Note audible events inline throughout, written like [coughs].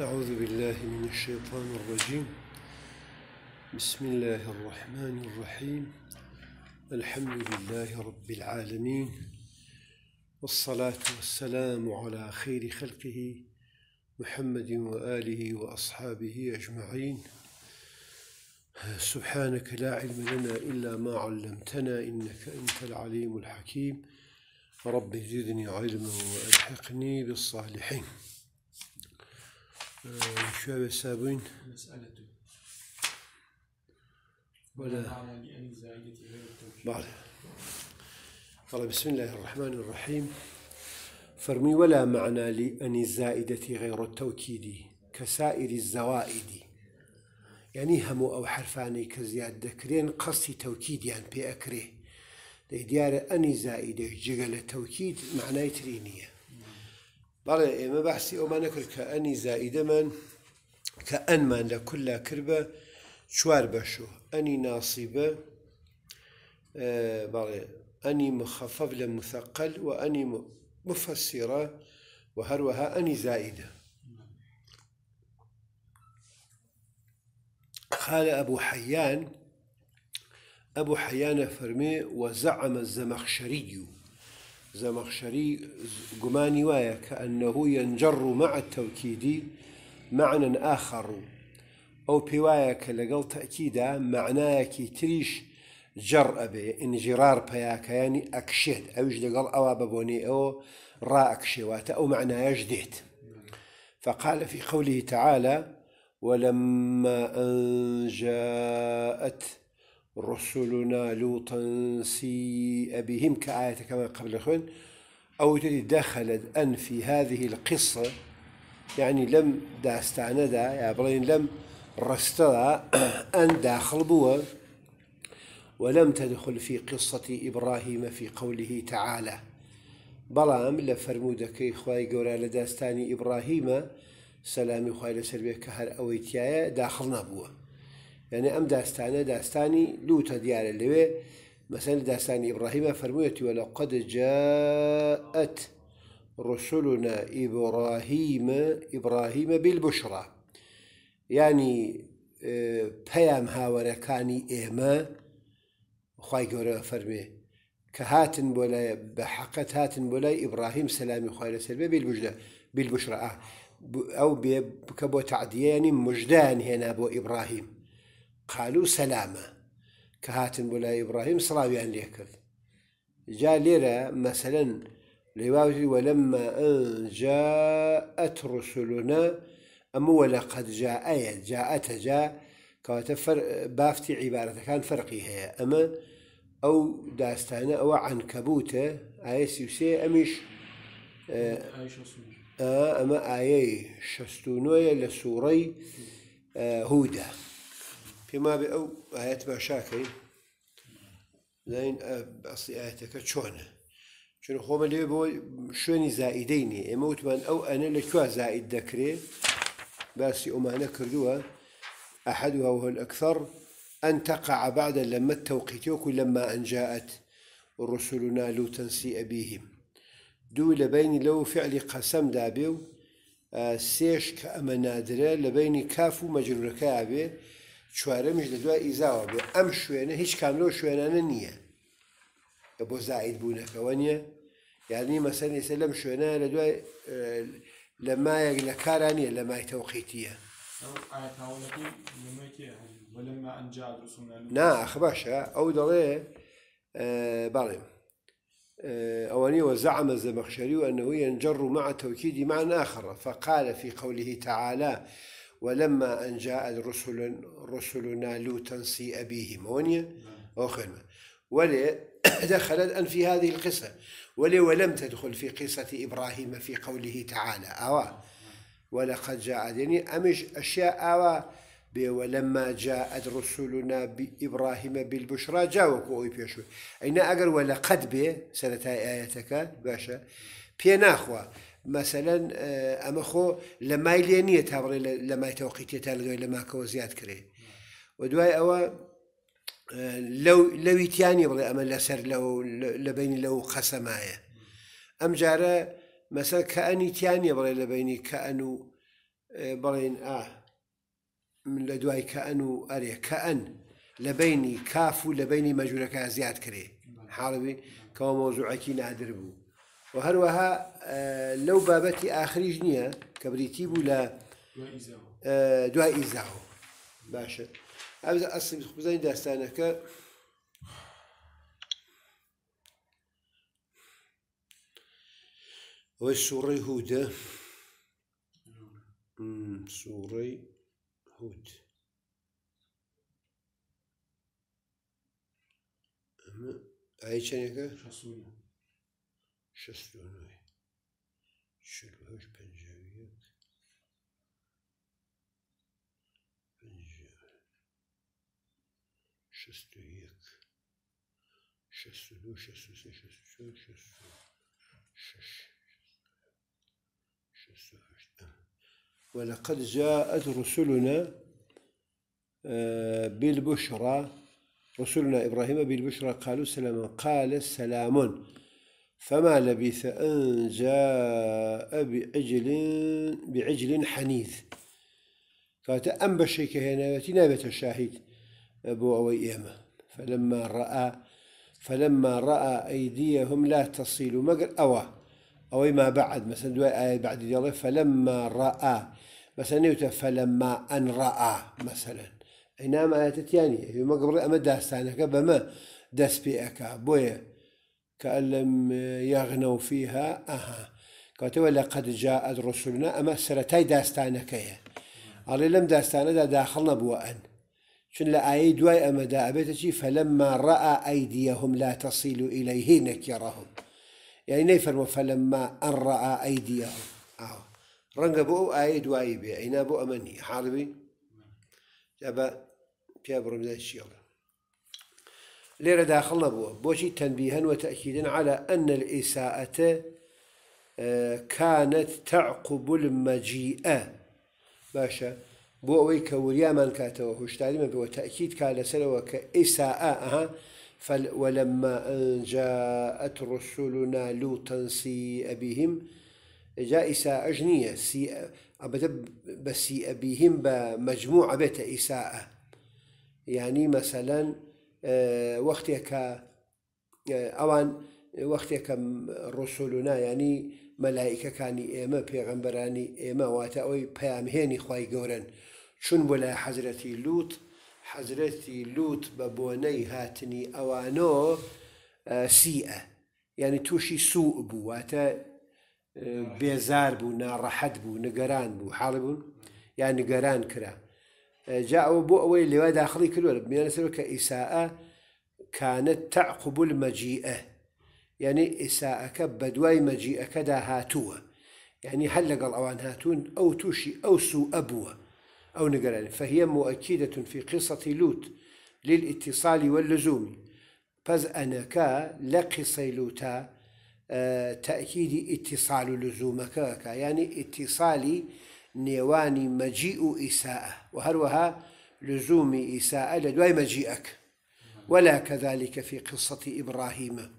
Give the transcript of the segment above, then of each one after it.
أعوذ بالله من الشيطان الرجيم بسم الله الرحمن الرحيم الحمد لله رب العالمين والصلاة والسلام على خير خلقه محمد وآله وأصحابه أجمعين سبحانك لا علم لنا إلا ما علمتنا إنك أنت العليم الحكيم رب زدني علما وألحقني بالصالحين شو السابين مسألة ولا بعد قال بسم الله الرحمن الرحيم فرمي ولا معنى لأن الزائدة غير التوكيد كسائر الزوائد يعني هم أو حرفاني كزياد ذكرين قصي توكيد يعني بأكره ديارة أني زائدة جغل التوكيد معناه ترينيه بەڵێ ئێمە باسی ئەومان نەکرد کە زائد من کە ئەنمان لە کولا کردە چوار بەشوە ئەنی ناسیبە بەڵێ ئەنی مخەفەف لە مثەقل و ئەنی مفەسیرە و هەروەها ئەنی زائیدە قال أبو حيان أبو حيان فرمي وزعم الزمخشري زمخشري قماني وايا كأنه ينجر مع التوكيد معنى آخر أو بوايك لقل تأكيدا معناك تريش جر أبي انجرار بياك يعني أكشد أوش قل أو ببوني أو را أكشوات أو معناه جديد فقال في قوله تعالى ولما أن جاءت رسلنا لوطا سيء بهم كآية كما قبل خن أو التي دخلت أن في هذه القصة يعني لم داستعندا يا بلين لم رستدا [clears throat] أن داخل بوا ولم تدخل في قصة إبراهيم في قوله تعالى بلام لفرمودك خواي قولا لداستاني إبراهيم سلامي خواي لسربيك كهر أويتيايا داخل نبوه يعني أم داستانة داستاني لوتا ديار اللي مثلا داستان إبراهيم فرميت ولقد جاءت رسلنا إبراهيم إبراهيم بالبشرى يعني آه، بيام هاوەرەکانی ئێمە خی گەورە فەرمێ کە هاتن بۆ لای هاتن بولا إبراهيم ئیبراهیم خواهي خوای لەسەر بێ أو بیلبشرە آه، ئەو بێ بکە بۆ تعدیێنی مژدان قالوا سلامة كهاتن بولا إبراهيم سلاويان ليه كرد جاء ليرة مثلا لواوتي ولما أن جاءت رسلنا أم ولقد جاء جاءت جاء كواتا فرق بافتي عبارة كان فرقي هي أما أو داستانة أو عن كبوتة آية سيوسية أمش آه أما آية شستونوية لسوري آه هوده فيما بأو آية ئاەت زين لاین ئەسی ئاەتەکە چۆنە چون خۆمە لێ بۆ شوێنی زائیدەی نیە ئێمە وتمان ئەو ئەنە لە کووا زائید دەکرێ باسی ئۆمانە أحدها وهو الأكثر أن تقع بعد لما التوقيت لما أن جاءت رسلنا لو تنسي أبيهم دول بين لو فعل قسم دابيو آه، سيش كأمنادرة لبين كافو مجرور نادرە چوارەمیش لە دوای ئیزاوە بێ ئەم شوێنە هیچ کاملەوە شوێنانە نییە کە بۆ زائید بوونەکەەوە نییە یعنی مەسەر ئێستا لەم شوێنە لە دوای اه، لە مایەک لە کارانە لە مای تەوقیتیە ناخ باشە ئەو دەڵێ اه، باڵێ أولي اه، وزعم الزمخشري أنه ينجر مع توكيد معنى آخر فقال في قوله تعالى ولما أن جاء الرسل رسلنا لوطا سيء به مونيا أو ولي [coughs] دخلت أن في هذه القصة ولي ولم تدخل في قصة إبراهيم في قوله تعالى أوا ولقد جاء يعني أمش أشياء أوا ولما جاءت رسلنا بإبراهيم بالبشرى جاوك أوي بيشوي أين أقر ولقد به سنتي آيتك باشا بيناخوا مەسەەن ئەمە خۆ لە مای لێ نییە تا بڕێ لە مای تەوقیتێتان لەگەوی لە ماکەوە زیاد کرێ و دوای ئەوە لەویتیانی بڵێ ئەمە لەسەر لە بینی لەو خەسەمایە ئەم جارە مەسەر کە ئەنی تیانە بڵێ لە بینی کە ئەن و بڵێن ئا من لە دوای کە ئەن و ئەرێ کە ئەن لە بینی کاف و لە بینی مەجوورەکە زیاد کرێ حاڵبی کەەوە مۆزوعەکی نادر بوو وهروها آه، لو بابتي آخرج جنية كبريتي بولا آه، دعاء إزاهو باشا أبدا أصلي بخبزين داستانك والسوري هود سوري هود أي شيء يا شستونوي بنجاويك شستويك شستونو شستوسي شستو شستو شش آه. ولقد جاءت رسلنا آه، بالبشرى رسلنا إبراهيم بالبشرى قالوا سلاما قال سلام فما لبث أن جاء بعجل بعجل حنيذ كاتا أم بشيك هنا تنابة الشاهد أبو أوي إيما فلما رأى فلما رأى أيديهم لا تصل مقر أوى أو ما بعد مثلا دواء آية بعد الله فلما رأى مثلا يوتى فلما أن رأى مثلا إنما آية تانية مقبرة أما داستانك بما بي أكا بويا كأن لم يغنوا فيها أها كاتوا لقد جاء رسلنا أما سرتاي داستانا كيا على لم داستانا دا داخلنا بوأن شن لآية دواي أما دا أبيتشي فلما رأى أيديهم لا تصل إليه نكرهم يعني نيفر فلما أن رأى أيديهم آه. رنگ بو آية دواي بي أين بو أمني حاربي جابا بيابرم ذا الشيء ليرة داخل نبوه بوشي تنبيها وتأكيدا على أن الإساءة آه، كانت تعقب المجيء باشا بو أوي كوريا من كاتو هشتاري من تأكيد كان لسلوه كإساءة أها فل ولما أن جاءت رسلنا لوطا سيء بهم جاء إساءة جنية سيء أبدا بسيء بهم بمجموعة بيت إساءة يعني مثلا وەختێکە ئەوان وەختێکم ڕۆسۆلونا ینی مەلایکەکانی ئێمە پێغەمبەرانی ئێمە واتە ئەوی پامهێنی خی گەورن چون بۆ لای حەزرەتی لووت حەزرەتی لووت بە بۆنەی هاتنی ئەوانۆ سیئە ینی تووشی سوء بوو واتە بێزار بوو ناڕەحەت بوو نگەران بوو حاڵ بوون یان نگەران کرا جاءوا بؤوي لواء كل ولد بنيان سرك إساءة كانت تعقب المجيئة يعني إساءة بدواي مجيئة كدا هاتوا يعني هل قال أوان هاتون أو توشي أو سوء أبوا أو نقران فهي مؤكدة في قصة لوط للاتصال واللزوم فز أنا كا لقصي لوتا آه، تأكيد اتصال لزومك يعني اتصالي نيواني مجيء إساءة وهروها لزوم إساءة لزومی مجيئك ولا كذلك في قصة إبراهيم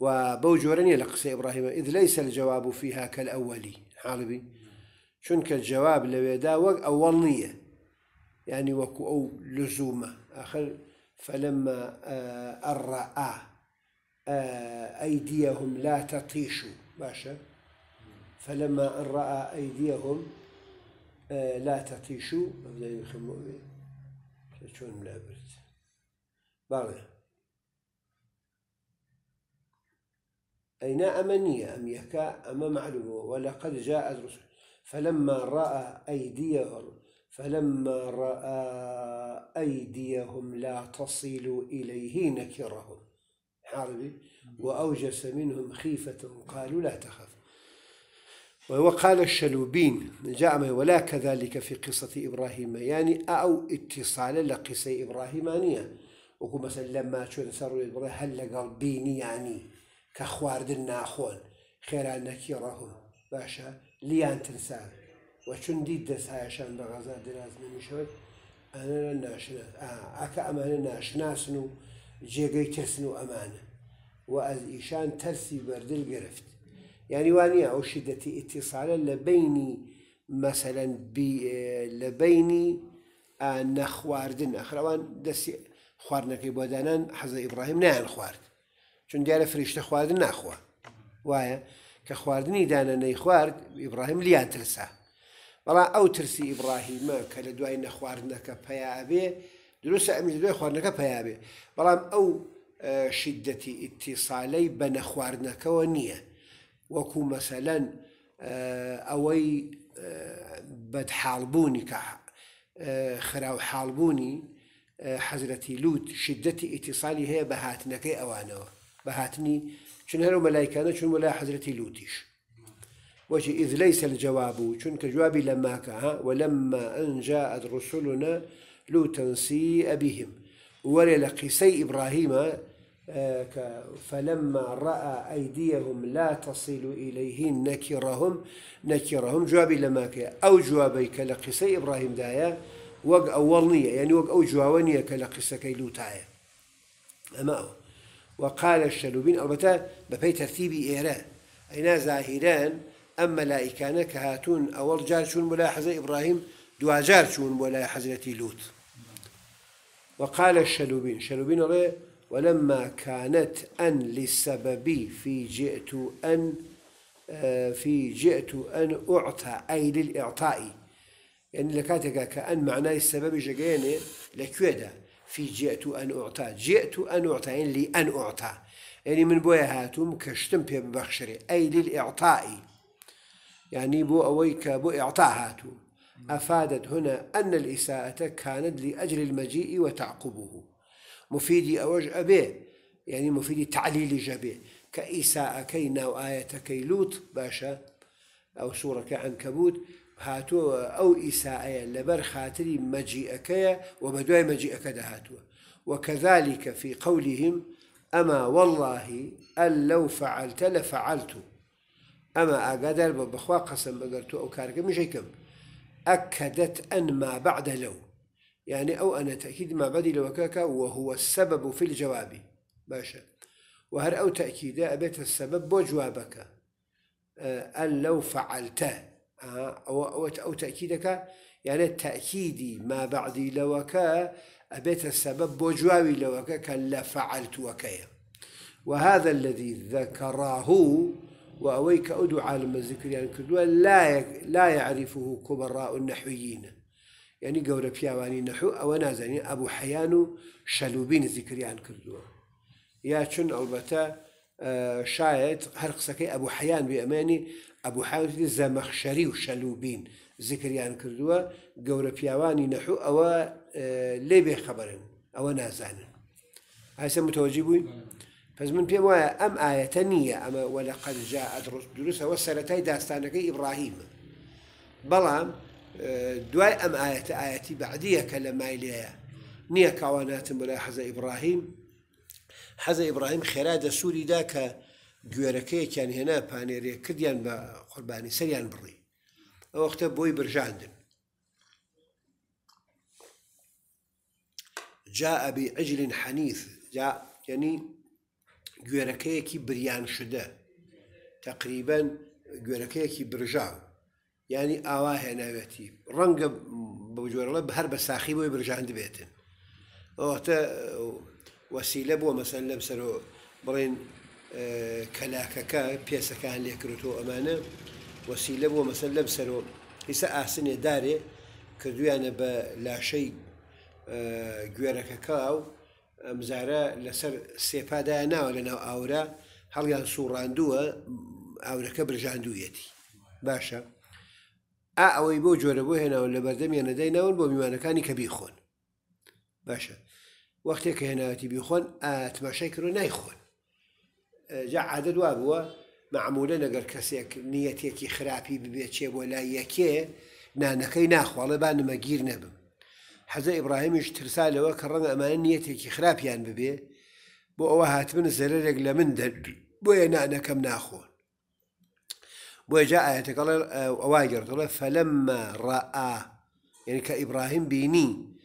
وبوجورني لقصة إبراهيم إذ ليس الجواب فيها كالأولي عربي شنك الجواب لبيدا أولية يعني وكو أو لزومة آخر فلما آه، أرأى آه، أيديهم لا تطيش باشا فلما أن رأى أيديهم آه، لا تطيشوا أبدا يخمون شون لا برد بارد أين أمنية أم يكا أما معلوم ولقد جاءت رسل فلما رأى أيديهم فلما رأى أيديهم لا تصل إليه نكرهم حاربي وأوجس منهم خيفة قالوا لا تخف وهو قال الشلوبين جاء ما ولا كذلك في قصة إبراهيم يعني أو اتصال لقصة إبراهيمانية وكو مثلا لما شون سروا إبراهيم هل لقل بيني يعني كخوارد الناخون خير نكيرهم باشا أن تنسى وشن دي عشان بغزا دراز من شوي أنا ناشناس آه أكا أمانة ناشناسنو جيغي ترسنو أمانة وأز إيشان ترسي برد قرفت یاریوانە ئەو شیدەتی ئیتیساالە لە بینی مەسەەن لە بینی نەخواردن ئەخراوان دەستی خواردنەکەی بۆدانان حەزە ئیبراهیم نیان خوارد چون دیارە فریشتە خواردن ناخوا وایە کە خواردنی دانە نەی خوارد ئیبراهیم لیان ترسا بەڵا ئەو ترسی ئیبراهیمە کە لە دوای نەخواردنەکە پیاابێ دروستە ئەمی دوای خواردنەکە پیاابێ بەڵام ئەو شدەتی ئیتیساالەی بە نەخواردنەکەەوە نییە مثلا آه، اوي ئەوەی آه، حالبوني كا آه، خراو حالبوني حضرتي لوت شدة اتصالي هي بە اوانا بهاتني بە هلو چون هەرو مەلایکانە چون لوتش حەزرەتی وجه إذ ليس الجواب شن كجوابي لما كها ولما أن جاءت رسلنا لوطا سيء بهم وللقيسي إبراهيم آه، فلما رأى أيديهم لا تصل إليه نكرهم نكرهم جوابي لما كي أو جوابي كلقصة إبراهيم دايا وق أولنية يعني وق أو جوابنية كلقصة كيلوتايا أما وقال الشلوبين ألبتا ببي ترتيب إيران أين زاهران أم ملائكان كهاتون أول جار شون ملاحظة إبراهيم دوا جار شون ملاحظة لوت وقال الشلوبين شلوبين رأي ولما كانت أن للسبب في جئت أن آه، في جئت أن أعطى أي للإعطاء يعني لكاتك كأن معناه السبب جيني لكويدا في جئت أن أعطى جئت أن أعطى يعني لأن أعطى يعني من بويا هاتوم كشتم بي ببخشري أي للإعطاء يعني بو أويك بو إعطاء أفادت هنا أن الإساءة كانت لأجل المجيء وتعقبه مفيد أوج أبي يعني مفيد تعليل جبي كإساءة كينا وآية كيلوت باشا أو سورة كعنكبوت هاتو أو إساءة لبر خاطري مجيئك وبدوي مجيئك هاتوا وكذلك في قولهم أما والله أن لو فعلت لفعلت أما أقدر بخوا قسم بقرتو أو كارك مش هيكم أكدت أن ما بعد لو يعني أو أنا تأكيد ما بدي لوكاكا وهو السبب في الجواب باشا وهر أو تأكيد أبيت السبب بجوابك آه، أن لو فعلت آه، أو, أو تأكيدك يعني تأكيدي ما بعدي لوكا أبيت السبب بجوابي لوكا كلا فعلت وكيا وهذا الذي ذكره وأويك أدعى لما ذكر يعني لا لا يعرفه كبراء النحويين یعنی گەورە پیاوانی نەحوو ئەوە نازانین ئەبوو حەیان و شەلوبی نزیکریان کردووە یا چون ئەلبەتە شاید هەر قسەکەی ئەبوو حەیان بێ ئەمێنی ئەبوو حاوتی زەمەخشەری و شەلوبین زیکریان کردووە گەورە پیاوانی نەحوو ئەوە لێ بێ خەبەرن ئەوە نازانن ئاسە متۆجی بووین پس من پێم وایە ئەم ئاەتە نییە ئەمە وە لە قەرجا ئەدرست دروستەوە سەتای داستانەکەی ئیبراهیمە بەڵام دوای ئەم ئاەتە ئاەتی بەعدیەکە لە مایلەیە نییە کاواناتم بەلای حەزە ئیبراهیم حەزە ئیبراهیم خێرا دە سووریدا کە گوێرەکەیەکیان هێنا پانێرێ کردیان بە قوربانی سەریان بڕی ئەوختە بۆی برژاندن جاء بعجل حنیث جا ینی گوێرەکەیەکی بریان شدە تقریبا گوێرەکەیەکی برژاو ینی ئاوا هێناوێتی ڕەنگە بەجۆرەڵە هەر بە ساخی بۆی برژان دەبێتن ئەوتە وەسیلە بووە مەسەن لەم سەر بڵێن کەلاکەکە پێسەکان لێکرێتەوە ئەمانە وەسیلە بووە مەسەن لەم سەرۆ هیسە ئاسنێ دارێ کردویانە بە لاشەی گوێرەکەکە و ئەمزارە لەسەر سێپادایان ناوە لەناو ئاورە هەڵیان سوڕاندووە ئاورەکە برژاندوویەتی باشە. ئا ئەوەی بۆ جۆرە بۆ هێناون لە بەردەمیان نەدایناون بۆ میوانەکانی کە بیخۆن باشە وەختێک کە هێناوەتی بیخۆن ئاتماشای کرۆ نایخۆن جا عادت وا بووە معمولە لەگەر کەسێک نیەتێکی خراپی ببێت چێ بۆ لای یەکێ نانەکەی ناخواڵە بانمە گیر نەبم حەزە ئیبراهیمیش ترسالەوە کە ڕەنگە ئەمانە نیەتێکی خراپیان ببێ بۆ ئەوە هاتمن زەرێک لە من دەبی بۆیە نانەکەم ناخۆن بوجاء يتقال آية آه، واجر فلما رأى يعني كإبراهيم بيني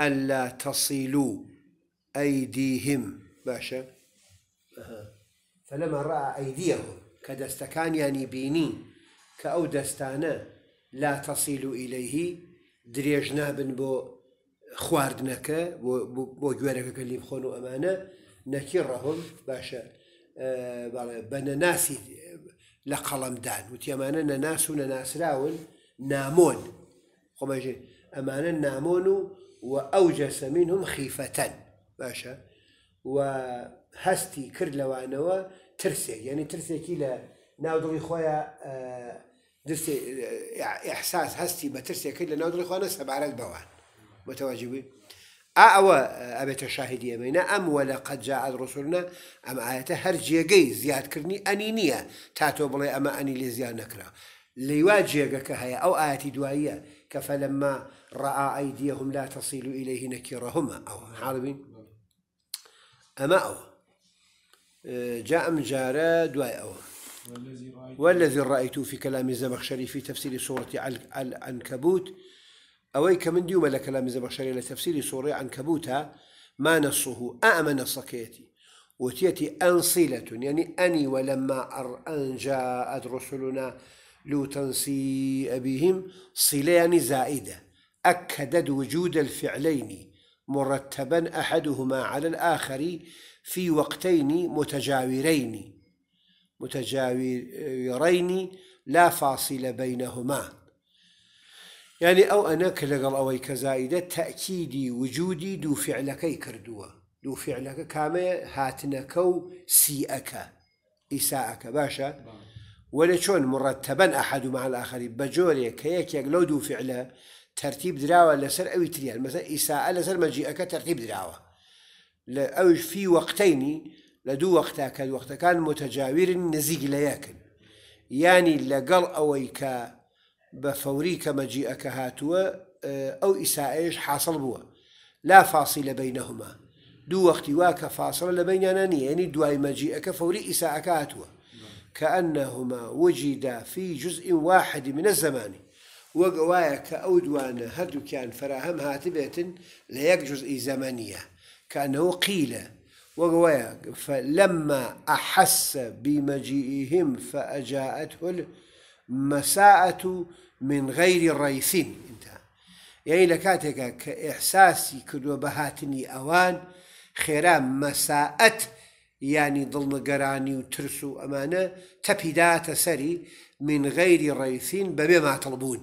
ألا تصلوا أيديهم باشا فلما رأى أيديهم كدستكان يعني بيني كأو دستانا لا تصلوا إليه دريجنا بن بو خواردنك بو جوارك لی بخونو أمانة نكرهم باشا آه، بنا ناسي لقلم دان وتیەمانە نەناس و نەناسراون ناس خۆمەژێ نامون نامۆن و و نامون وأوجس منهم خيفة باشا و هەستی کرد لەوانەوە ترسێک یعنی ترسێکی لە ناودڵی اه، درسي اه، احساس هستي بترسي كل نادر اخوانا سبع على البوان متواجبي أعوى أبي شاهدی ئەمەینە أم ولقد لە رسلنا أم آية ئاەتە هەر جێگەی زیادکردنی ئەنی نییە تا تۆ بڵێ ئەمە ئەنی لێ زیان نەکرا لەیوا جێگەکە هەیە ئەو ئاەتی لا تصل إليه نكرهما أو حالبين أما أو جاء جا ئەم جارە دوای والذي رأيته في كلام الزمخشري في تفسير سورة العنكبوت أوي كمن ديوما لكلام زبخشري لتفسير سوري كبوتا ما نصه أأمن صكيتي وتيتي أنصلة يعني أني ولما أر أن جاءت رسلنا لو سيء بهم صلان يعني زائدة أكدت وجود الفعلين مرتبا أحدهما على الآخر في وقتين متجاورين متجاورين لا فاصل بينهما يعني أو أنا كل قال أو أي كزايدة تأكيدي وجودي دو فعلك أي كردوة دو فعلك كام هاتنا كو سيئك إساءك باشا ولا شون مرتبا أحد مع الآخر بجوري كيك لو دو فعلة ترتيب دراوة لسر أو تريال مثلا إساءة لسر مجيئك ترتيب دراوة أو في وقتين لدو وقتك الوقت كان متجاور نزيق لياكن يعني لقل أويك كا بفوري كما جيءك هاتوا أو اه، إسائيش حاصل بوا لا فاصل بينهما دو وقت واك فاصل کە فاصلە لە بینانە نیە ینی دوای مەجیئەکە كأنهما وجدا في جزء واحد من الزمان وقوايا كأودوان هدو كان فراهم هاتبت ليك جزء زمنية كأنه قيل وقوايا فلما أحس بمجيئهم فأجاءته المساءة من غير الرئيسين انتهى يعني لكاتك کاتێکە کە ئێحساسی أوان بە هاتنی يعني خێرا مەساعەت ینی دڵمەگەرانی و ترس من غير الرئيسين بما تطلبون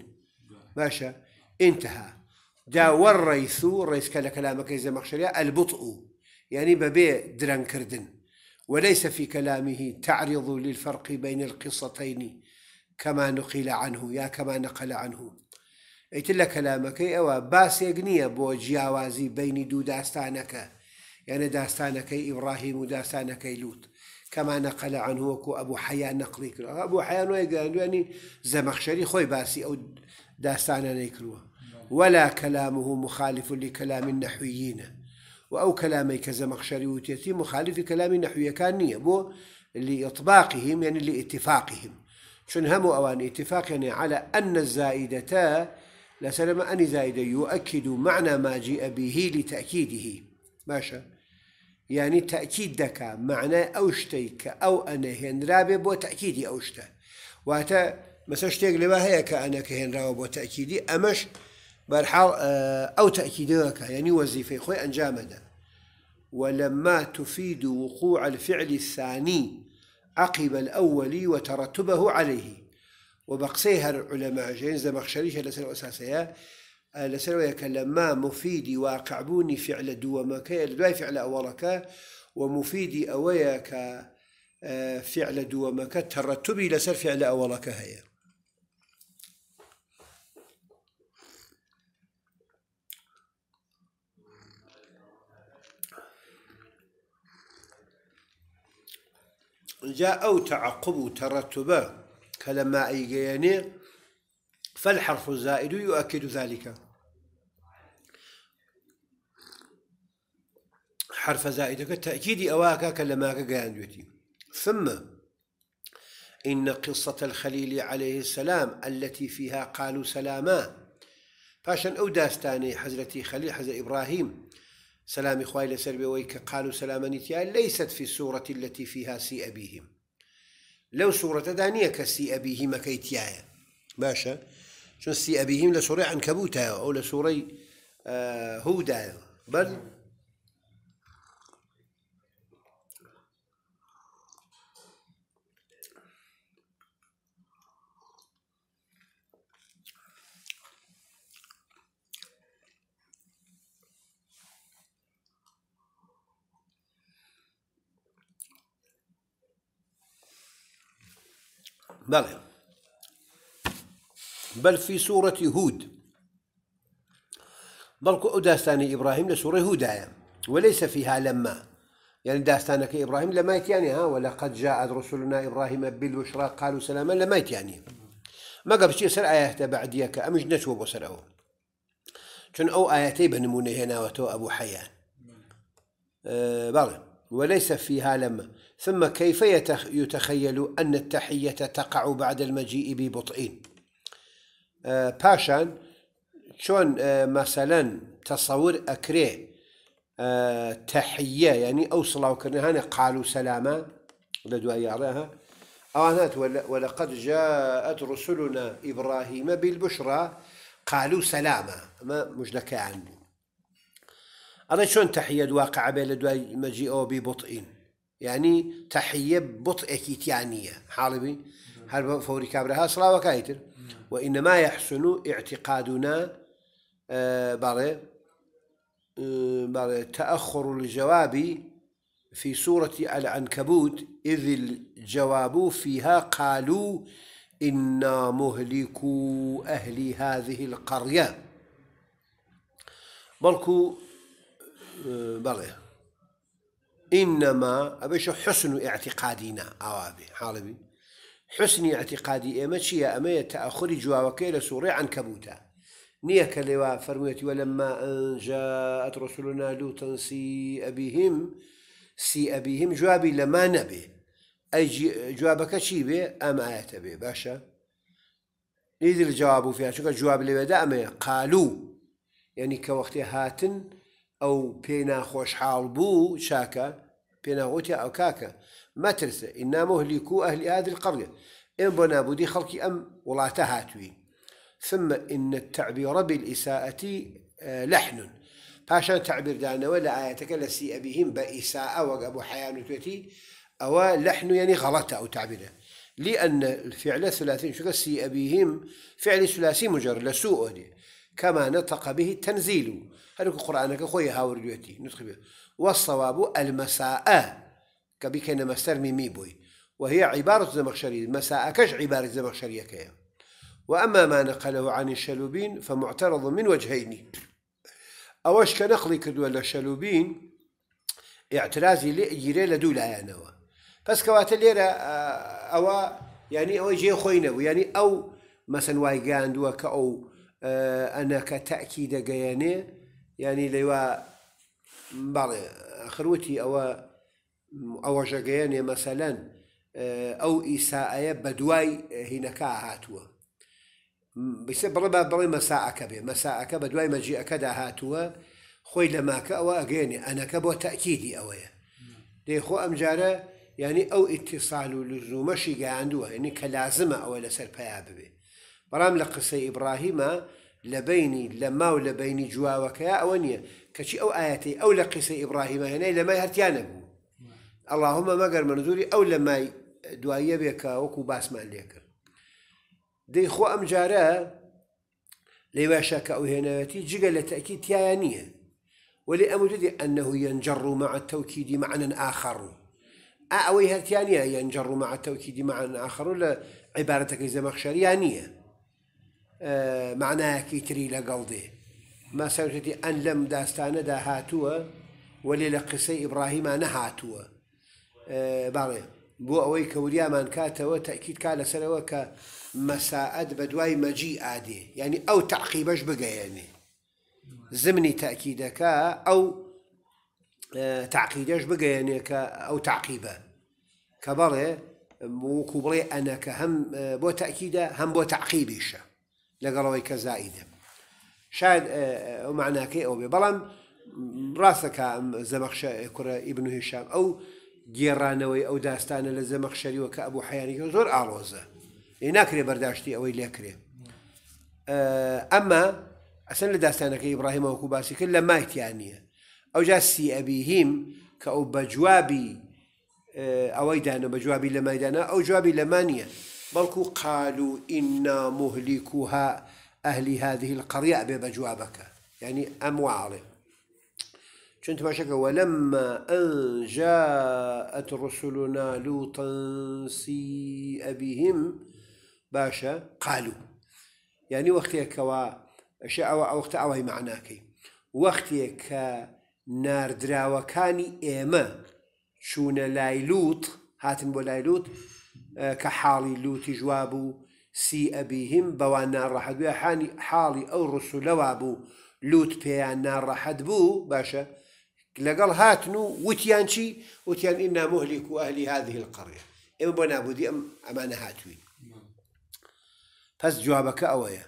باشا انتهى دا ڕیس و كان كلامك زي زەمەخشریا البطء يعني ینی بەبێ وليس في كلامه تعرض للفرق بين القصتين كما نقل عنه يا كما نقل عنه ئەیتر لە کەلامەکەی ئەوە باسێک بو جياوازي جیاوازی دو داستانك يعني داستانك داستانەکەی ئیبراهیم و داستانەکەی لوت كما نقل عنه ئەبوو ابو حيا کردەوە ابو حيا وای گەاندوێنی يعني زەمەخشەری خۆی باسی ئەو داستانانەی ولا كلامه مخالف لكلام النحويين واو كلامي كزمخشري وتيتي مخالف لكلام النحوي كان نيه بو لإطباقهم يعني لاتفاقهم شن هم أوان اتفاقنا على أن الزائدة لا سلم أن زائدة يؤكد معنى ما جيء به لتأكيده باشا يعني تأكيد دكا معنى أوشتيك أو أنا هن بو تأكيدي أوشتا واتا مثلا شتيق لما هي كأنا كهنرابي بو تأكيدي أمش برحال آه، أو تأكيدك يعني وظيفة خوي أنجامنا ولما تفيد وقوع الفعل الثاني عقب الأول وترتبه عليه وبقسيها العلماء جين زمخشريش لسنة أساسية آه، لسنة ويكلم ما مفيد بوني فعل دوامك دواي فعل أولك ومفيد أويك آه، فعل ما ترتبي لسر فعل أولك هيا جاء أو تعقب وترتب كلما أيجيني فالحرف الزائد يؤكد ذلك حرف زائد تأكيد أواكا كلما كجاندوتي ثم إن قصة الخليل عليه السلام التي فيها قالوا سلاما فاشن أو داستاني حزرتي خليل حزر إبراهيم سلام إخوائي لسر ويك قالوا سلاما نتيا ليست في السورة التي فيها سي أبيهم لو سورة دانية كسي أبيهم كيتيايا باشا شو سي أبيهم لسورة عنكبوتا أو لسورة آه، هودا بل بل بل في سورة هود بلكو داستاني إبراهيم لسورة هود آية. وليس فيها لما يعني داستانك إبراهيم لما يتياني ها ولقد جاءت رسلنا إبراهيم بالبشرى قالوا سلاما لما يتياني ما قبل شيء سر آيات بعديك أمج نشوب وسره شن أو آياتي بنمونه هنا وتو أبو حيان أه بل وليس فيها لما ثم كيف يتخيل أن التحية تقع بعد المجيء ببطء آه، باشان شون آه، مثلا تصور أكري آه، تحية يعني أو سڵاوکردن هەنە قالوا سلاما لدو لە دوای یاڕێها ولقد جاءت رسلنا إبراهيم بالبشرى قالوا سلاما ما مجدك عنه أنا شون تحية واقعة بلدو لدواي مجيء ببطئين يعني تحيه بطئێکی كيتيانيه حالبي هل فوري فۆری صلاه وكايتر وإنما يحسن اعتقادنا بالي آه، بالي آه، تأخر الجواب في سورة العنكبوت إذ الجواب فيها قالوا إنا مهلكو أهل هذه القرية بلكو آه، بلى إنما أبش حسن اعتقادنا أوابي حالبي حسن اعتقادي إما شيء أما يتأخر جواوكي سوري عن كبوتا نيك لوا فرميت ولما أن جاءت رسلنا لوطا سي بهم سي بهم جوابي لما نبي أي جوابك شي بي أما آية بي باشا إذ الجواب فيها شو جواب لبدا أما قالوا يعني كوقت هاتن أو بينا خوش حال بو شاكا أو كاكا ما ترسى إنا مهلكو أهل هذه القرية إن بنا بودي خەڵکی أم ولا تهاتوي ثم إن التعبير بالإساءة آه، لحن پاشان تعبير دانا ولا آياتك لا ئەبیهیم بهم باساءة وابو حيان حیانوتێتی ئەوە لەحن ینی يعني غەڵەتە ئەو لأن الفعل الثلاثي شو سيء بهم فعل ثلاثي مجرد لسوء كما نطق به التنزيل هذا القرآن كخويا هاور نسخ به والصواب المساء كبكين مستر ميمي بوي وهي عبارة الزمخشري المساء كش عبارة الزمخشري كيا وأما ما نقله عن الشلوبين فمعترض من وجهين أوش كنقلي كدوة اعترازي اعتراضي لجيري يا نوا بس كوات آه، أو يعني أو جي خوينه يعني أو مثلا واي قاندوا كأو آه، أنا كتأكيد قياني يعني لو باڵێ خروتی ئەوە ئەوە ژەگەیەنێ مەسەلەن ئەو ئیساایە بە دوای هینەکە هاتووە بیسە بڵێ با بڵێ مەساعەکە بێ مەساعەکە بە دوای مەجیەکەدا هاتووە خۆی لە ماکە ئەوە ئەگەێنێ ئەنەکە بۆ تاکیدی ئەوەیە دێ خۆ ئەمجارە ینی ئەو ئیتیساال و لزومەشی گەیاندووە هێنی کە لازمە ئەوە لەسەر پیا ببێ بەڵام لە قسە ئیبراهیمە لە بینی لە ماو لە بینی جواوەکەە ئەوە نییە كشي أو آياتي أو لقصة إبراهيم هنا لما لەمای هەرتیانە اللهم ما قر منزوری ئەو لە مای دواییە بێکە وەکو باسمان لێ کرد دەی خۆ ئەم جارە لەی باشە کە ئەو هێنەوەتی جگە لە تەکی تایە نییە ولی ينجر مع التوكيد معنى آخر ئەوەی هرتيانية ينجر مع التوكيد معنى آخر ولا لە عیبارەتەکەی زەمەخشەریان نییە آه، معناها كي تري لقلديه ما سرجتي ان لم داستانه دا هاتوه وليلى قصي ابراهيم انا هاتوه آه، باغي بو اويك وريامان كاتوا تاكيد كان سنوك مساءد بدواي مجيء ادي يعني او تعقيبش بقى يعني زمني تاكيدك او آه، تعقيدش بقى يعني او تعقيبه كبره وكبري انا كهم آه، بو تاكيده هم بو تعقيبش لقرويك زائده شاید ئەو معناکەی ئەو بێ بەڵام ڕاستەکە زەمەخش کوڕە ئیبنوهیشام ئەو گێڕانەوەی ئەو داستانە لە زەمەخ شەریوە کە ئەبوو حیانێکی زۆر ئاڵۆزە ی ناکرێ بەرداشتی ئەوەی لێکرێ ئەمە ئەسن لە داستانەکە ئیبراهیم وەکو باسی کرد لە مایتیان نیە ئەو جا سی ئەبیهیم کە ئەو بەجوابی ئەوەی دانە بە جوابی لە مایدانە ئەو جوابی لەمانە بەڵکو قال و ئیننا مهلیکوها أهل هذه القرية أبي بجوابك يعني كنت ما باشەکە ولما أن جاءت رسلنا لوطا سيء بهم باشا قالوا يعني وەختێک کەوا ئەوە ئەوختە ئەوەی معناکەی وەختێک کە نار ئێمە چوونە لای شون هاتن بۆ لای كحالي کە حاڵی سی ئەبیهیم بەوان ناڕەحەدوێ حانی حاڵی ئەو ڕسوولەوا بوو لووت پێیان ناڕەحەت بوو باشە لەگەڵ هاتن و وتیان چی وتیان وتيان مهلیک و ئەهلی هذه القريه ئێمە بۆ نابودی ئەم ئەمانە هاتووی پس جوابەکە ئەوەیە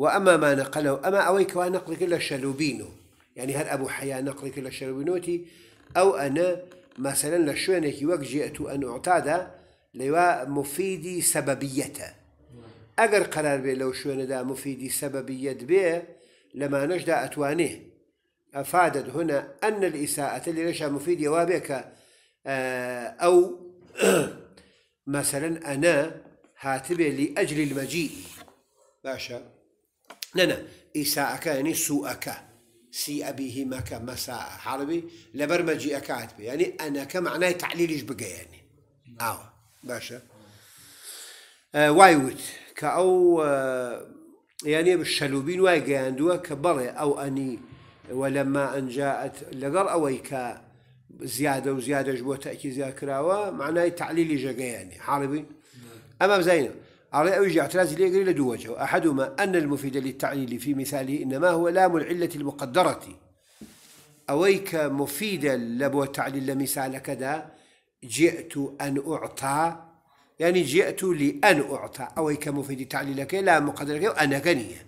و ئەمە مانەقەلەوە ئەمە ئەوەی کەوا نەقلێکە لە شەلوبین و یعنی يعني هەر ئەبوو حیا نەقلێکە لە شەلوبینۆتی ئەو ئەنە مەسەرەن لە شوێنێکی وەک جێت و ئەنوعتادا مفیدی سەبەبیەتە اگر قرار به لو شو شونه دا سبب يد به لما نجد اتوانه افادت هنا ان الاساءه اللي رشا مفيد يوابك آه، او [clears throat] مثلا انا هاتبه لاجل المجيء باشا لنا اساءه يعني سوءك سيء به مك مساء عربي لبر مجيئك يعني انا كمعناه تعليل ايش بقى يعني نعم. اه باشا آه وايوت کە ئەو بالشلوبين آه، شەلوبین وای گەیاندووە کە بەڵێ ئەو ئەنی وەلەما ئەنجات لەگەڵ ئەوەی کە زیادە و زیادەش بۆ تاکی زیاد کراوە معنای تعلیلی ژەگەیانی حاڵبین ئەمە بزینە على أوجه اعتراض ليجري لدو وجه أحدهما أن المفيد للتعليل في مثاله إنما هو لام العلة المقدرة أويك مفيدا لبو تعليل مثال كذا جئت أن أعطى يعني جئت لأن أعطى أو كمفيد تعليلك لا مقدرك أنا كنية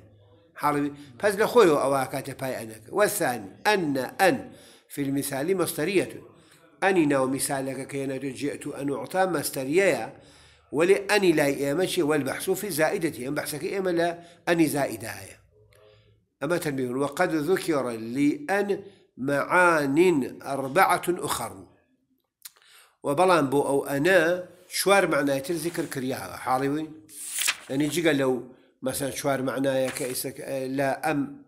حربي فز لخوي أواكات باي أنا والثاني أن أن في المثال مصدرية أني نو مثالك أنا جئت أن أعطى مصدرية ولأني لا يمشي والبحث في زائدتي أن بحثك إيه إما لا أني زائدة هي أما تنبيه وقد ذكر لأن معان أربعة أخر وبلان بو أو أنا شوار معنى تل ذكر كريها حالي وين يعني قال لو مثلا شوار معنى كأسك آه، لا أم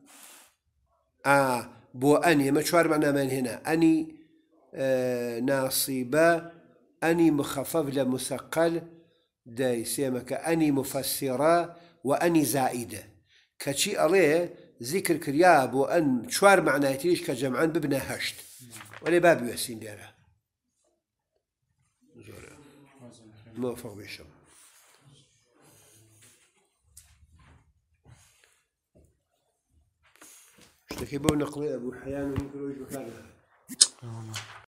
آه بو أني ما شوار معنى من هنا أني آه، ناصبا أني مخفف لمثقل داي سيمك أني مفسرا وأني زائدة كشي عليه ذكر بو ان شوار معناه تيش كجمعان ببنا هشت ولا باب ياسين ديالها more formation. اشتكي بو نقلي ابو حيان ويقولوا يجوا